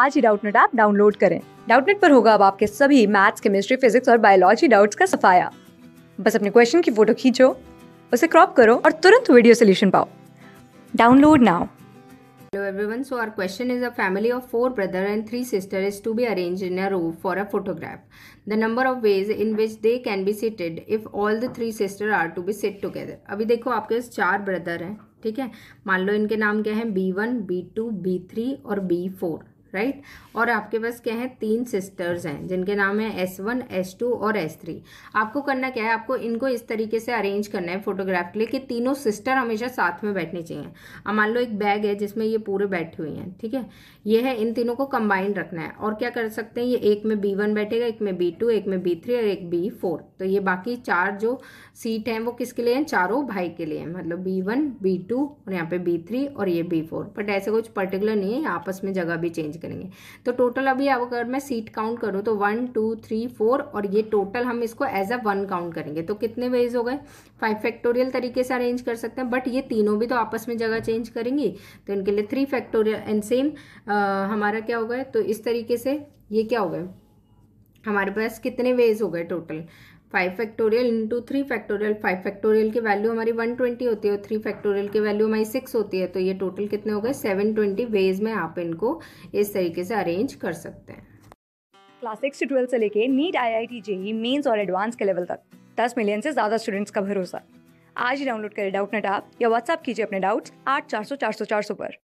आज ही Doubtnut app download करें डाउटनेट पर होगा अब आपके सभी मैथ्स केमिस्ट्री फिजिक्स और बायोलॉजी डाउट्स का सफाया बस अपने क्वेश्चन की फोटो खींचो उसे क्रॉप करो और तुरंत वीडियो सोल्यूशन पाओ download now hello everyone so our question is a family of four brother and three sister is to be arrange in a row for a photograph the number of ways in which they can be seated if all the three sister are to be sit together अभी देखो आपके पास चार brother हैं ठीक है मान लो इनके नाम क्या है B one B two B three और बी फोर राइट और आपके पास क्या है तीन सिस्टर्स हैं जिनके नाम है एस वन एस टू और एस थ्री आपको करना क्या है आपको इनको इस तरीके से अरेंज करना है फोटोग्राफ के लिए कि तीनों सिस्टर हमेशा साथ में बैठनी चाहिए अब मान लो एक बैग है जिसमें ये पूरे बैठे हुए हैं ठीक है ये है इन तीनों को कंबाइंड रखना है और क्या कर सकते हैं ये एक में बी वन बैठेगा एक में बी टू एक में बी थ्री और एक बी फोर तो ये बाकी चार जो सीट हैं वो किसके लिए हैं चारों भाई के लिए मतलब बी वन बी टू और यहाँ पे बी थ्री और ये बी फोर बट ऐसे कुछ पर्टिकुलर नहीं है आपस में जगह भी चेंज करेंगे तो टोटल अभी अगर मैं सीट काउंट करूँ तो वन टू थ्री फोर और ये टोटल हम इसको एज अ वन काउंट करेंगे तो कितने वेज हो गए फाइव फैक्टोरियल तरीके से अरेंज कर सकते हैं बट ये तीनों भी तो आपस में जगह चेंज करेंगी तो इनके लिए थ्री फैक्टोरियल एंड सेम हमारा क्या हो गया तो इस तरीके से ये क्या हो गए हमारे पास कितने वेज हो गए total five factorial into three factorial five factorial की वैल्यू हमारी वन ट्वेंटी होती है और थ्री फैक्टोरियल की वैल्यू हमारी सिक्स होती है तो ये टोटल कितने हो गए सेवन ट्वेंटी वेज में आप इनको इस तरीके से अरेंज कर सकते हैं क्लास सिक्स से ट्वेल्थ से लेके NEET I I T JEE mains और एडवांस के लेवल तक दस मिलियन से ज़्यादा स्टूडेंट्स का भरोसा आज ही डाउनलोड करें डाउट नेट आप या व्हाट्सअप कीजिए अपने डाउट्स आठ चार सौ चार सौ चार सौ पर